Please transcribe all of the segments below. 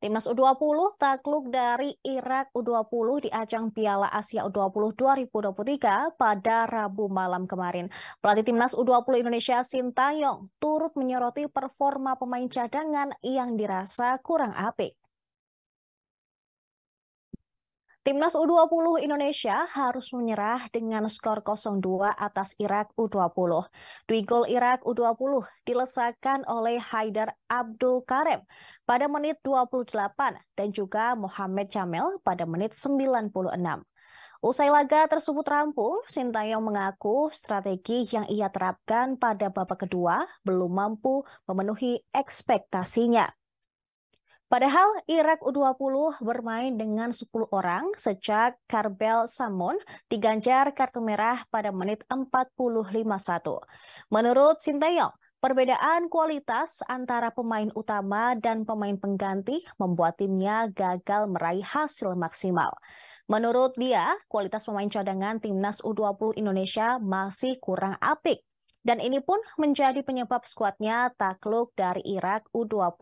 Timnas U20 takluk dari Irak U20 di ajang Piala Asia U20 2023 pada Rabu malam kemarin. Pelatih Timnas U20 Indonesia Sintayong turut menyoroti performa pemain cadangan yang dirasa kurang apik. Timnas U20 Indonesia harus menyerah dengan skor 0-2 atas Irak U20. Dwi gol Irak U20 dilesakan oleh Haidar Abdul Karim pada menit 28 dan juga Mohamed Jamel pada menit 96. Usai laga tersebut rampung, Sintayong mengaku strategi yang ia terapkan pada babak kedua belum mampu memenuhi ekspektasinya. Padahal Irak U20 bermain dengan 10 orang sejak Karbel Samon diganjar kartu merah pada menit 45-1. Menurut Sintayong, perbedaan kualitas antara pemain utama dan pemain pengganti membuat timnya gagal meraih hasil maksimal. Menurut dia, kualitas pemain cadangan timnas U20 Indonesia masih kurang apik. Dan ini pun menjadi penyebab skuadnya takluk dari Irak U20.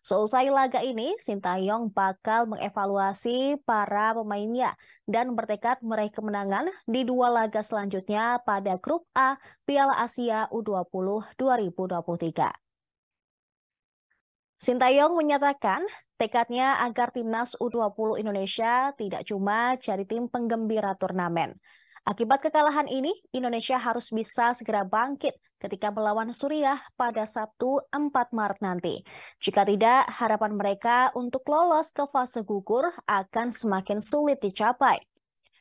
Seusai laga ini, Sintayong bakal mengevaluasi para pemainnya dan bertekad meraih kemenangan di dua laga selanjutnya pada Grup A Piala Asia U20 2023. Sintayong menyatakan tekadnya agar timnas U20 Indonesia tidak cuma jadi tim penggembira turnamen, Akibat kekalahan ini, Indonesia harus bisa segera bangkit ketika melawan Suriah pada Sabtu 4 Maret nanti. Jika tidak, harapan mereka untuk lolos ke fase gugur akan semakin sulit dicapai.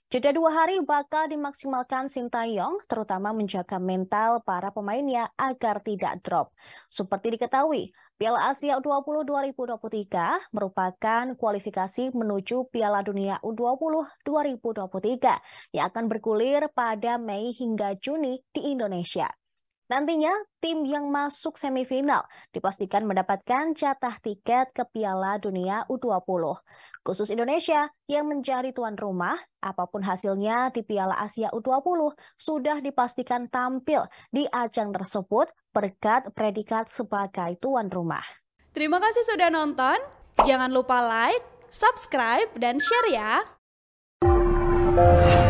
Jeda dua hari bakal dimaksimalkan Sintayong, terutama menjaga mental para pemainnya agar tidak drop. Seperti diketahui, Piala Asia U20 2023 merupakan kualifikasi menuju Piala Dunia U20 2023 yang akan bergulir pada Mei hingga Juni di Indonesia. Nantinya, tim yang masuk semifinal dipastikan mendapatkan jatah tiket ke Piala Dunia U20. Khusus Indonesia yang menjadi tuan rumah, apapun hasilnya di Piala Asia U20 sudah dipastikan tampil di ajang tersebut berkat predikat sebagai tuan rumah. Terima kasih sudah nonton. Jangan lupa like, subscribe, dan share ya.